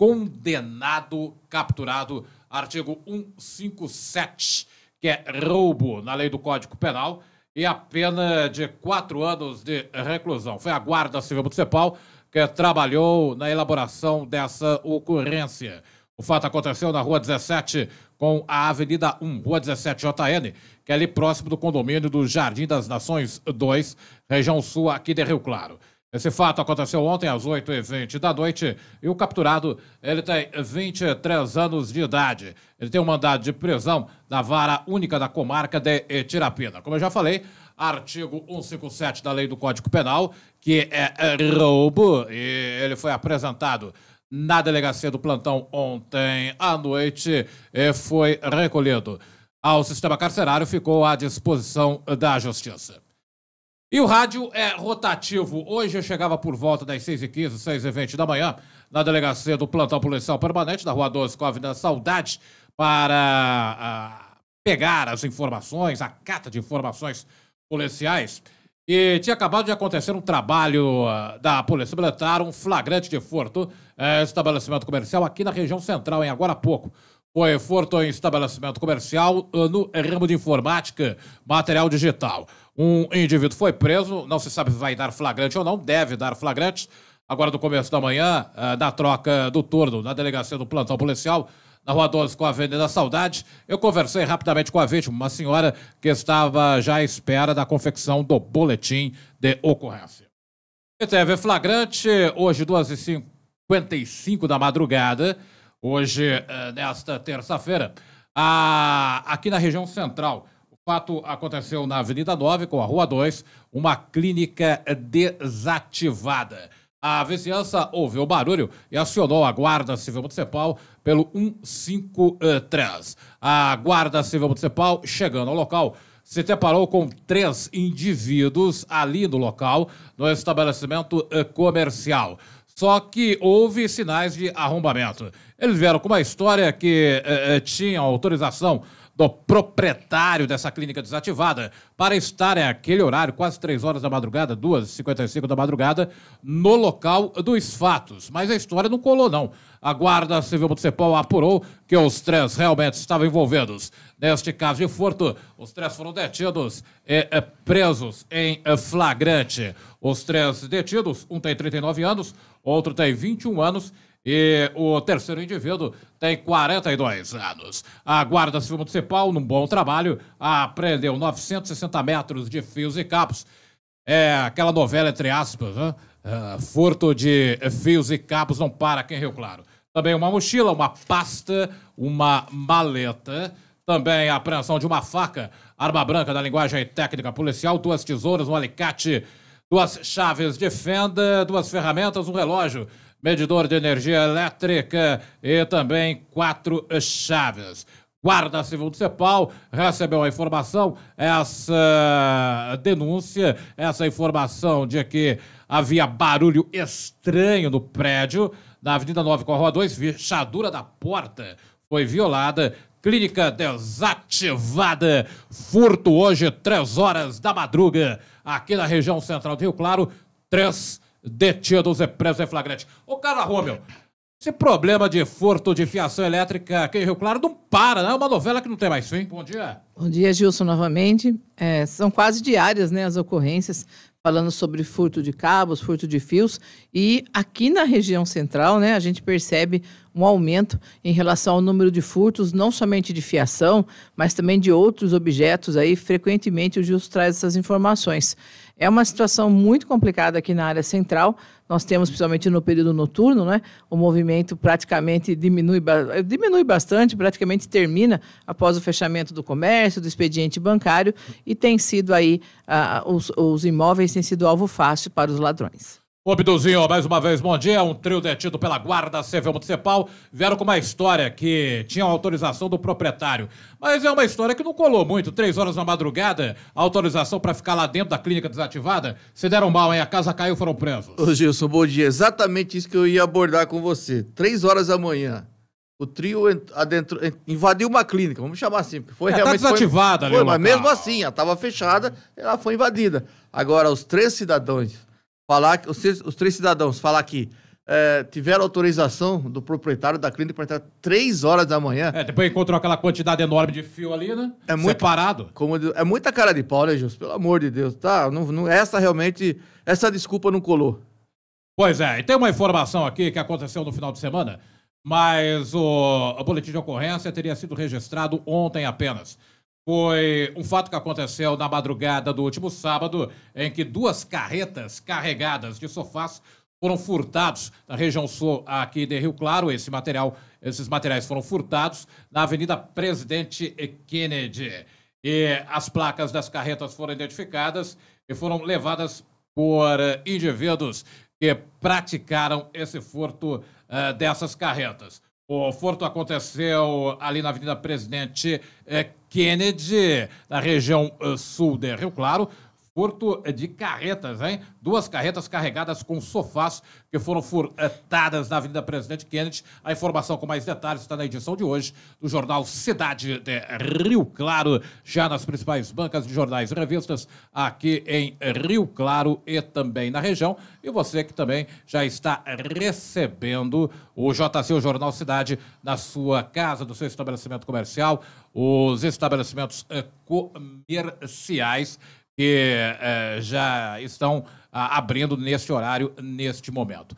condenado, capturado. Artigo 157, que é roubo na lei do Código Penal, e a pena de quatro anos de reclusão. Foi a Guarda Civil Municipal que trabalhou na elaboração dessa ocorrência. O fato aconteceu na Rua 17, com a Avenida 1, Rua 17JN, que é ali próximo do condomínio do Jardim das Nações 2, região sul aqui de Rio Claro. Esse fato aconteceu ontem às 8h20 da noite e o capturado ele tem 23 anos de idade. Ele tem um mandado de prisão da vara única da comarca de Tirapina. Como eu já falei, artigo 157 da Lei do Código Penal, que é, é roubo, e ele foi apresentado na delegacia do plantão ontem à noite e foi recolhido ao sistema carcerário, ficou à disposição da Justiça. E o rádio é rotativo. Hoje eu chegava por volta das 6h15, 6h20 da manhã, na delegacia do plantão policial permanente da Rua 12, com Saudade, para uh, pegar as informações, a cata de informações policiais. E tinha acabado de acontecer um trabalho uh, da Polícia Militar, um flagrante de furto, uh, estabelecimento comercial aqui na região central, em agora há pouco foi forte em estabelecimento comercial eh, no ramo de informática, material digital. Um indivíduo foi preso, não se sabe se vai dar flagrante ou não, deve dar flagrante. Agora, no começo da manhã, eh, na troca do turno na delegacia do plantão policial, na Rua 12 com a Avenida Saudade, eu conversei rapidamente com a vítima, uma senhora que estava já à espera da confecção do boletim de ocorrência. E teve flagrante hoje, 2h55 da madrugada hoje, nesta eh, terça-feira, aqui na região central. O fato aconteceu na Avenida 9, com a Rua 2, uma clínica desativada. A vizinhança ouviu o barulho e acionou a Guarda Civil Municipal pelo 153. A Guarda Civil Municipal, chegando ao local, se deparou com três indivíduos ali no local, no estabelecimento eh, comercial. Só que houve sinais de arrombamento. Eles vieram com uma história que eh, eh, tinha autorização do proprietário dessa clínica desativada para estar é aquele horário, quase 3 horas da madrugada, 2h55 da madrugada, no local dos fatos. Mas a história não colou, não. A Guarda Civil Municipal apurou que os três realmente estavam envolvidos. Neste caso de furto, os três foram detidos e é, presos em é, flagrante. Os três detidos, um tem 39 anos, outro tem 21 anos e o terceiro indivíduo tem 42 anos. A Guarda Civil Municipal, num bom trabalho, apreendeu 960 metros de fios e capos. É aquela novela, entre aspas, né? É, furto de fios e cabos não para aqui em Rio Claro. Também uma mochila, uma pasta, uma maleta. Também a apreensão de uma faca, arma branca da linguagem técnica policial, duas tesouras, um alicate, duas chaves de fenda, duas ferramentas, um relógio medidor de energia elétrica e também quatro chaves. Guarda Civil do CEPAL recebeu a informação, essa denúncia, essa informação de que havia barulho estranho no prédio, na Avenida 9 com a Rua 2, fechadura da porta foi violada, clínica desativada, furto hoje, três horas da madruga, aqui na região central do Rio Claro, três detidos e presos em flagrante. Ô, cara Romeu, esse problema de furto de fiação elétrica aqui em Rio Claro não para, né? É uma novela que não tem mais fim. Bom dia. Bom dia, Gilson, novamente. É, são quase diárias, né, as ocorrências falando sobre furto de cabos, furto de fios. E aqui na região central, né, a gente percebe um aumento em relação ao número de furtos, não somente de fiação, mas também de outros objetos aí. Frequentemente o Justo traz essas informações. É uma situação muito complicada aqui na área central. Nós temos, principalmente no período noturno, né, o movimento praticamente diminui, diminui bastante, praticamente termina após o fechamento do comércio, do expediente bancário, e tem sido aí, ah, os, os imóveis têm sido alvo fácil para os ladrões. Ô, Biduzinho, mais uma vez, bom dia. Um trio detido pela Guarda Civil Municipal. Vieram com uma história que tinha autorização do proprietário. Mas é uma história que não colou muito. Três horas na madrugada, autorização para ficar lá dentro da clínica desativada. Se deram mal, hein? A casa caiu, foram presos. Ô, Gilson, bom dia. Exatamente isso que eu ia abordar com você. Três horas da manhã. O trio adentrou, invadiu uma clínica, vamos chamar assim, porque foi é, tá realmente. Tá desativada, foi, ali foi, mas local. mesmo assim, ela estava fechada, ela foi invadida. Agora, os três cidadãos falar os, os três cidadãos falar que é, tiveram autorização do proprietário da clínica para entrar três horas da manhã. É, depois encontrou aquela quantidade enorme de fio ali, né? É muito, Separado. Como, é muita cara de pau, né, Jus? Pelo amor de Deus, tá? Não, não, essa realmente, essa desculpa não colou. Pois é, e tem uma informação aqui que aconteceu no final de semana, mas o, o boletim de ocorrência teria sido registrado ontem apenas foi um fato que aconteceu na madrugada do último sábado, em que duas carretas carregadas de sofás foram furtados na região sul aqui de Rio Claro. Esse material, esses materiais foram furtados na Avenida Presidente Kennedy. E as placas das carretas foram identificadas e foram levadas por indivíduos que praticaram esse furto uh, dessas carretas. O furto aconteceu ali na Avenida Presidente eh, Kennedy, na região eh, sul de Rio Claro. Porto é de carretas, hein? Duas carretas carregadas com sofás que foram furtadas na Avenida Presidente Kennedy. A informação com mais detalhes está na edição de hoje do jornal Cidade de Rio Claro, já nas principais bancas de jornais e revistas aqui em Rio Claro e também na região. E você que também já está recebendo o JC, o Jornal Cidade, na sua casa, no seu estabelecimento comercial, os estabelecimentos eh, comerciais que eh, já estão ah, abrindo neste horário, neste momento.